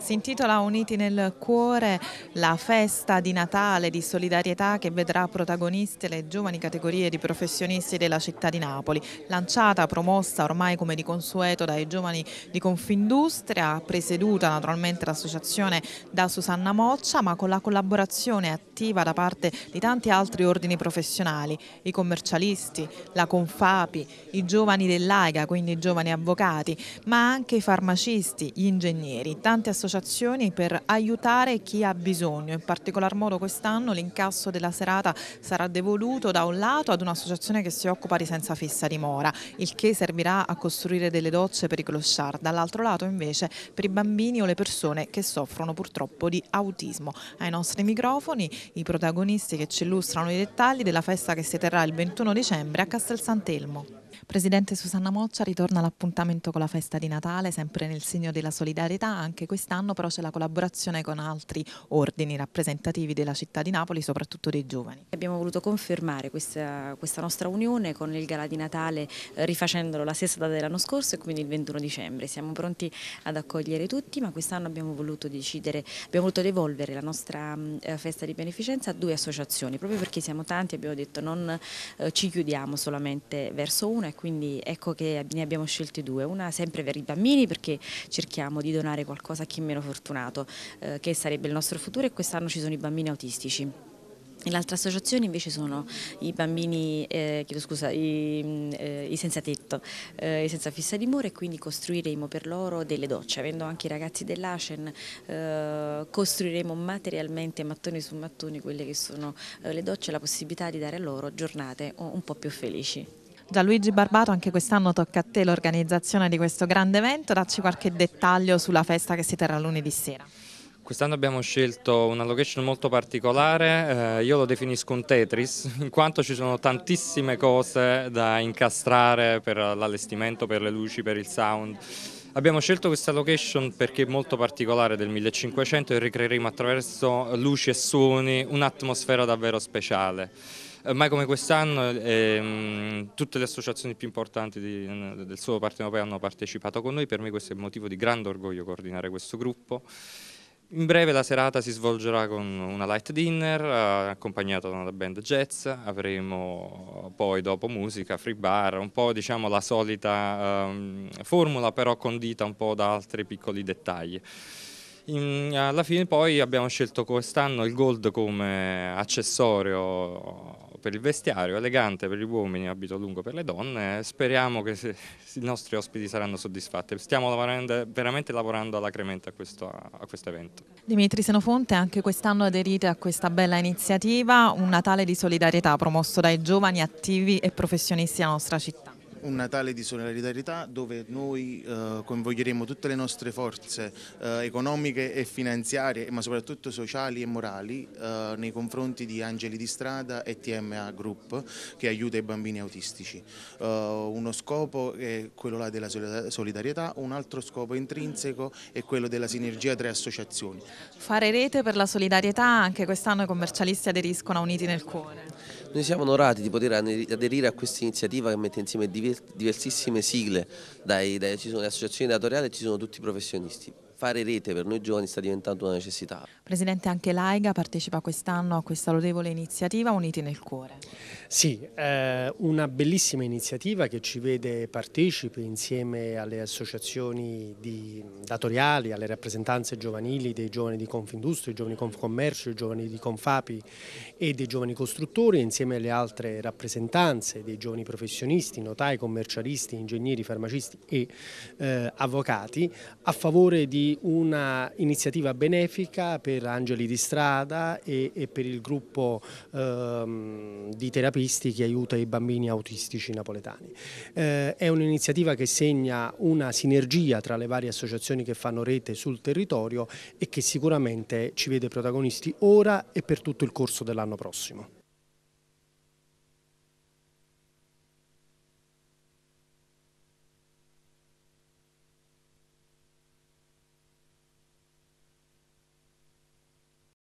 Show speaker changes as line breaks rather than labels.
Si intitola Uniti nel cuore la festa di Natale di solidarietà che vedrà protagoniste le giovani categorie di professionisti della città di Napoli, lanciata, promossa ormai come di consueto dai giovani di Confindustria, presieduta naturalmente l'associazione da Susanna Moccia, ma con la collaborazione attiva da parte di tanti altri ordini professionali, i commercialisti, la Confapi, i giovani dell'AIGA, quindi i giovani avvocati, ma anche i farmacisti, gli ingegneri, tante associazioni associazioni per aiutare chi ha bisogno. In particolar modo quest'anno l'incasso della serata sarà devoluto da un lato ad un'associazione che si occupa di senza fissa dimora, il che servirà a costruire delle docce per i clochard, dall'altro lato invece per i bambini o le persone che soffrono purtroppo di autismo. Ai nostri microfoni i protagonisti che ci illustrano i dettagli della festa che si terrà il 21 dicembre a Castel Sant'Elmo. Presidente Susanna Moccia, ritorna all'appuntamento con la festa di Natale, sempre nel segno della solidarietà, anche quest'anno però c'è la collaborazione con altri ordini rappresentativi della città di Napoli, soprattutto dei giovani. Abbiamo voluto confermare
questa, questa nostra unione con il Gala di Natale eh, rifacendolo la stessa data dell'anno scorso e quindi il 21 dicembre. Siamo pronti ad accogliere tutti, ma quest'anno abbiamo voluto decidere, abbiamo voluto devolvere la nostra mm, eh, festa di beneficenza a due associazioni, proprio perché siamo tanti, abbiamo detto non eh, ci chiudiamo solamente verso una quindi ecco che ne abbiamo scelte due, una sempre per i bambini perché cerchiamo di donare qualcosa a chi è meno fortunato, eh, che sarebbe il nostro futuro e quest'anno ci sono i bambini autistici. L'altra associazione invece sono i bambini, eh, scusa, i, eh, i, senza tetto, eh, i senza fissa dimora e quindi costruiremo per loro delle docce, avendo anche i ragazzi dell'ACEN eh, costruiremo materialmente mattoni su mattoni quelle che sono eh, le docce e la possibilità di dare a loro giornate oh, un po' più felici.
Gianluigi Barbato, anche quest'anno tocca a te l'organizzazione di questo grande evento, dacci qualche dettaglio sulla festa che si terrà lunedì sera.
Quest'anno abbiamo scelto una location molto particolare, eh, io lo definisco un Tetris, in quanto ci sono tantissime cose da incastrare per l'allestimento, per le luci, per il sound. Abbiamo scelto questa location perché è molto particolare del 1500 e ricreeremo attraverso luci e suoni un'atmosfera davvero speciale. Eh, mai come quest'anno ehm, tutte le associazioni più importanti di, del suo partito europeo hanno partecipato con noi, per me questo è motivo di grande orgoglio coordinare questo gruppo. In breve la serata si svolgerà con una light dinner eh, accompagnata da una band jazz, avremo poi dopo musica, free bar, un po' diciamo la solita um, formula però condita un po' da altri piccoli dettagli. In, alla fine poi abbiamo scelto quest'anno il gold come accessorio per il vestiario, elegante per gli uomini, abito lungo per le donne. Speriamo che i nostri ospiti saranno soddisfatti. Stiamo lavorando, veramente lavorando alacremente a questo, a questo evento.
Dimitri Senofonte, anche quest'anno aderite a questa bella iniziativa, un Natale di solidarietà promosso dai giovani attivi e professionisti della nostra città
un Natale di solidarietà dove noi eh, coinvolgeremo tutte le nostre forze eh, economiche e finanziarie, ma soprattutto sociali e morali, eh, nei confronti di Angeli di Strada e TMA Group che aiuta i bambini autistici. Eh, uno scopo è quello della solidarietà, un altro scopo intrinseco è quello della sinergia tra associazioni.
Fare rete per la solidarietà, anche quest'anno i commercialisti aderiscono a Uniti nel Cuore.
Noi siamo onorati di poter aderire a questa iniziativa che mette insieme diversissime sigle, dai, dai, ci sono le associazioni datoriali e ci sono tutti i professionisti fare rete per noi giovani sta diventando una necessità.
Presidente, anche l'AIGA partecipa quest'anno a questa lodevole iniziativa Uniti nel Cuore.
Sì, eh, una bellissima iniziativa che ci vede partecipi insieme alle associazioni di, datoriali, alle rappresentanze giovanili dei giovani di Confindustria, dei giovani Confcommercio, dei giovani di Confapi e dei giovani costruttori, insieme alle altre rappresentanze dei giovani professionisti, notai, commercialisti, ingegneri, farmacisti e eh, avvocati, a favore di di un'iniziativa benefica per Angeli di Strada e, e per il gruppo ehm, di terapisti che aiuta i bambini autistici napoletani. Eh, è un'iniziativa che segna una sinergia tra le varie associazioni che fanno rete sul territorio e che sicuramente ci vede protagonisti ora e per tutto il corso dell'anno prossimo.